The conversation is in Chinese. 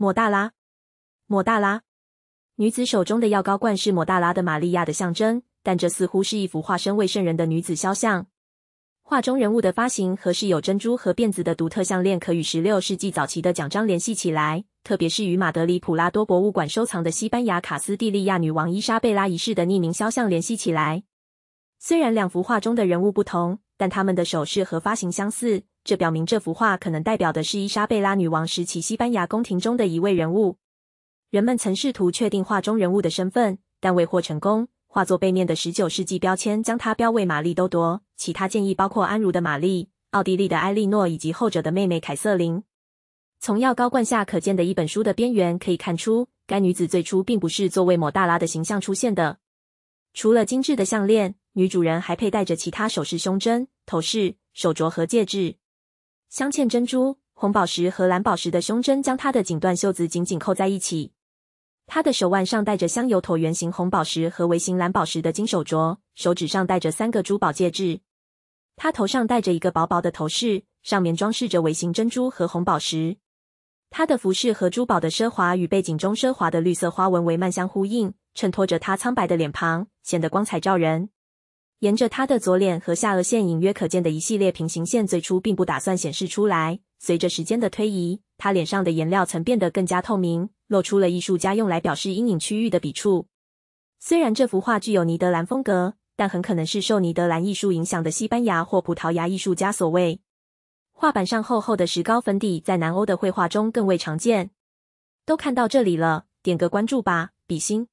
抹大拉，抹大拉。女子手中的药膏罐是抹大拉的玛利亚的象征，但这似乎是一幅化身为圣人的女子肖像。画中人物的发型和饰有珍珠和辫子的独特项链，可与16世纪早期的奖章联系起来，特别是与马德里普拉多博物馆收藏的西班牙卡斯蒂利亚女王伊莎贝拉一世的匿名肖像联系起来。虽然两幅画中的人物不同，但他们的手势和发型相似。这表明这幅画可能代表的是伊莎贝拉女王时期西班牙宫廷中的一位人物。人们曾试图确定画中人物的身份，但未获成功。画作背面的十九世纪标签将它标为玛丽·都铎。其他建议包括安茹的玛丽、奥地利的埃莉诺以及后者的妹妹凯瑟琳。从药膏罐下可见的一本书的边缘可以看出，该女子最初并不是作为某大拉的形象出现的。除了精致的项链，女主人还佩戴着其他首饰、胸针、头饰、手镯和戒指。镶嵌珍珠、红宝石和蓝宝石的胸针将她的锦缎袖子紧紧扣在一起。她的手腕上戴着镶有椭圆形红宝石和微型蓝宝石的金手镯，手指上戴着三个珠宝戒指。她头上戴着一个薄薄的头饰，上面装饰着微型珍珠和红宝石。她的服饰和珠宝的奢华与背景中奢华的绿色花纹帷幔相呼应，衬托着她苍白的脸庞，显得光彩照人。沿着他的左脸和下颚线隐约可见的一系列平行线，最初并不打算显示出来。随着时间的推移，他脸上的颜料层变得更加透明，露出了艺术家用来表示阴影区域的笔触。虽然这幅画具有尼德兰风格，但很可能是受尼德兰艺术影响的西班牙或葡萄牙艺术家所为。画板上厚厚的石膏粉底在南欧的绘画中更为常见。都看到这里了，点个关注吧，比心。